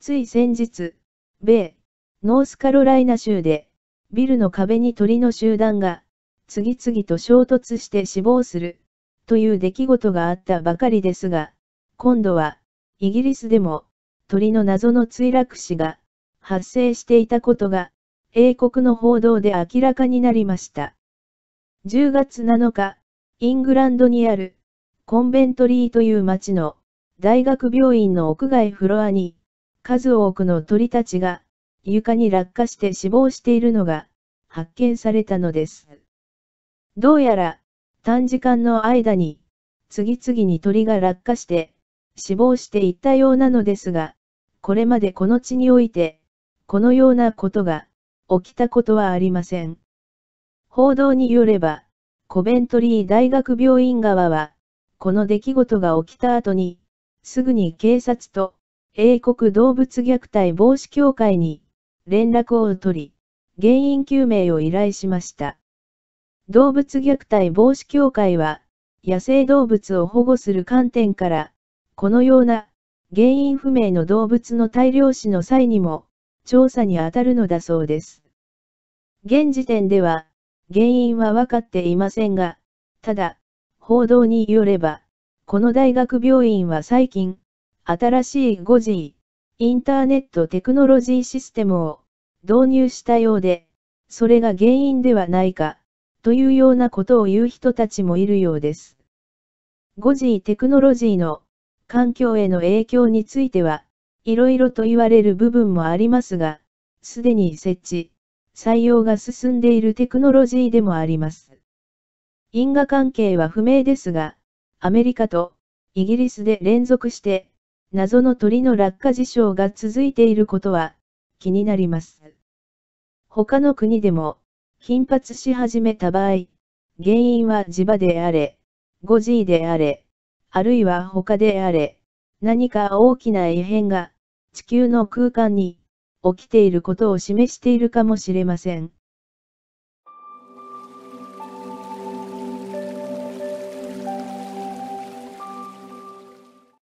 つい先日、米、ノースカロライナ州で、ビルの壁に鳥の集団が、次々と衝突して死亡する、という出来事があったばかりですが、今度は、イギリスでも、鳥の謎の墜落死が、発生していたことが、英国の報道で明らかになりました。10月7日、イングランドにある、コンベントリーという町の、大学病院の屋外フロアに、数多くの鳥たちが、床に落下して死亡しているのが、発見されたのです。どうやら、短時間の間に、次々に鳥が落下して、死亡していったようなのですが、これまでこの地において、このようなことが、起きたことはありません。報道によれば、コベントリー大学病院側は、この出来事が起きた後に、すぐに警察と英国動物虐待防止協会に連絡を取り、原因究明を依頼しました。動物虐待防止協会は、野生動物を保護する観点から、このような原因不明の動物の大量死の際にも、調査にあたるのだそうです。現時点では、原因は分かっていませんが、ただ、報道によれば、この大学病院は最近、新しい 5G、インターネットテクノロジーシステムを導入したようで、それが原因ではないか、というようなことを言う人たちもいるようです。5G テクノロジーの環境への影響については、いろいろと言われる部分もありますが、すでに設置、採用が進んでいるテクノロジーでもあります。因果関係は不明ですが、アメリカとイギリスで連続して謎の鳥の落下事象が続いていることは、気になります。他の国でも、頻発し始めた場合、原因は磁場であれ、5G であれ、あるいは他であれ、何か大きな異変が、地球の空間に、起きていることを示しているかもしれません。